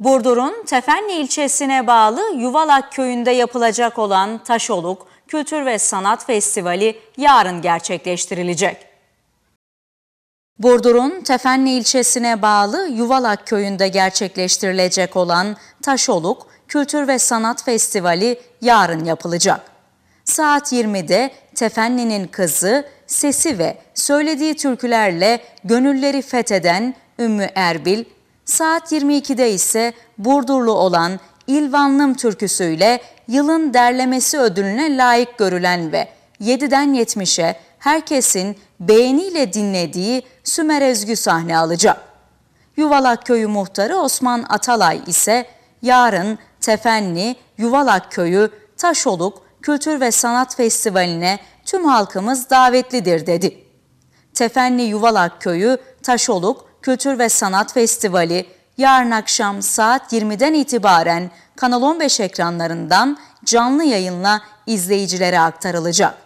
Burdur'un Tefenli ilçesine bağlı Yuvalak köyünde yapılacak olan Taşoluk Kültür ve Sanat Festivali yarın gerçekleştirilecek. Burdur'un Tefenli ilçesine bağlı Yuvalak köyünde gerçekleştirilecek olan Taşoluk Kültür ve Sanat Festivali yarın yapılacak. Saat 20'de Tefenli'nin kızı, sesi ve söylediği türkülerle gönülleri fetheden Ümmü Erbil Saat 22'de ise Burdurlu olan İlvanlım türküsüyle yılın derlemesi ödülüne layık görülen ve 7'den 70'e herkesin beğeniyle dinlediği Sümer Ezgü sahne alacak. Yuvalak Köyü muhtarı Osman Atalay ise yarın Tefenli Yuvalak Köyü Taşoluk Kültür ve Sanat Festivali'ne tüm halkımız davetlidir dedi. Tefenli Yuvalak Köyü Taşoluk Kültür ve Sanat Festivali yarın akşam saat 20'den itibaren Kanal 15 ekranlarından canlı yayınla izleyicilere aktarılacak.